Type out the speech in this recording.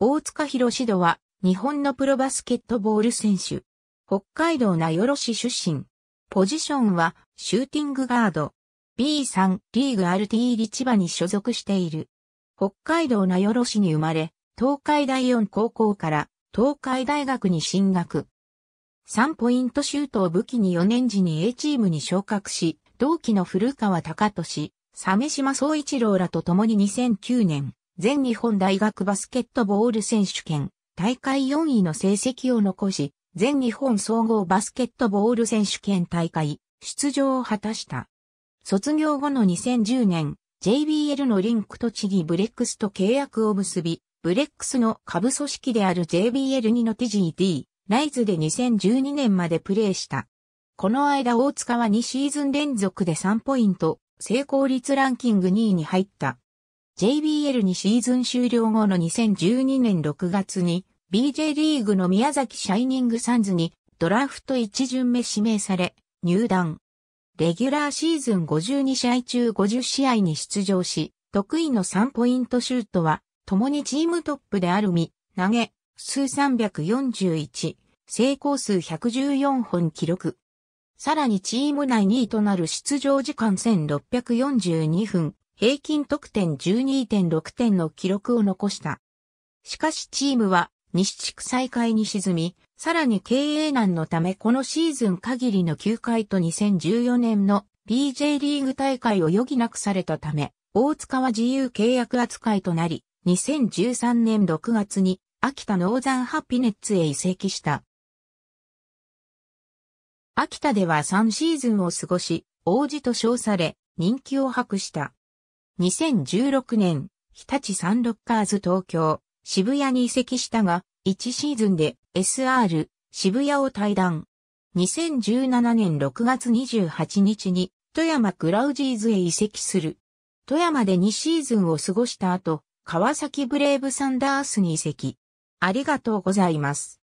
大塚博士度は、日本のプロバスケットボール選手。北海道名寄市出身。ポジションは、シューティングガード。B3 リーグ RT 立場に所属している。北海道名寄市に生まれ、東海第四高校から東海大学に進学。3ポイントシュートを武器に4年時に A チームに昇格し、同期の古川隆俊、鮫島総一郎らと共に2009年、全日本大学バスケットボール選手権、大会4位の成績を残し、全日本総合バスケットボール選手権大会、出場を果たした。卒業後の2010年、JBL のリンク栃木ブレックスと契約を結び、ブレックスの下部組織である JBL2 の TGD、ライズで2012年までプレーした。この間大塚は2シーズン連続で3ポイント、成功率ランキング2位に入った。JBL にシーズン終了後の2012年6月に BJ リーグの宮崎シャイニングサンズにドラフト1巡目指名され入団。レギュラーシーズン52試合中50試合に出場し、得意の3ポイントシュートは共にチームトップであるみ、投げ、数341、成功数114本記録。さらにチーム内2位となる出場時間1642分、平均得点12.6点の記録を残した。しかしチームは西地区再開に沈み、さらに経営難のためこのシーズン限りの休会と2014年の b j リーグ大会を余儀なくされたため、大塚は自由契約扱いとなり、2013年6月に秋田ノーザンハピネッツへ移籍した。秋田では3シーズンを過ごし、王子と称され、人気を博した。2016年、日立サンロッカーズ東京、渋谷に移籍したが、1シーズンで SR、渋谷を退団。2017年6月28日に、富山クラウジーズへ移籍する。富山で2シーズンを過ごした後、川崎ブレイブサンダースに移籍。ありがとうございます。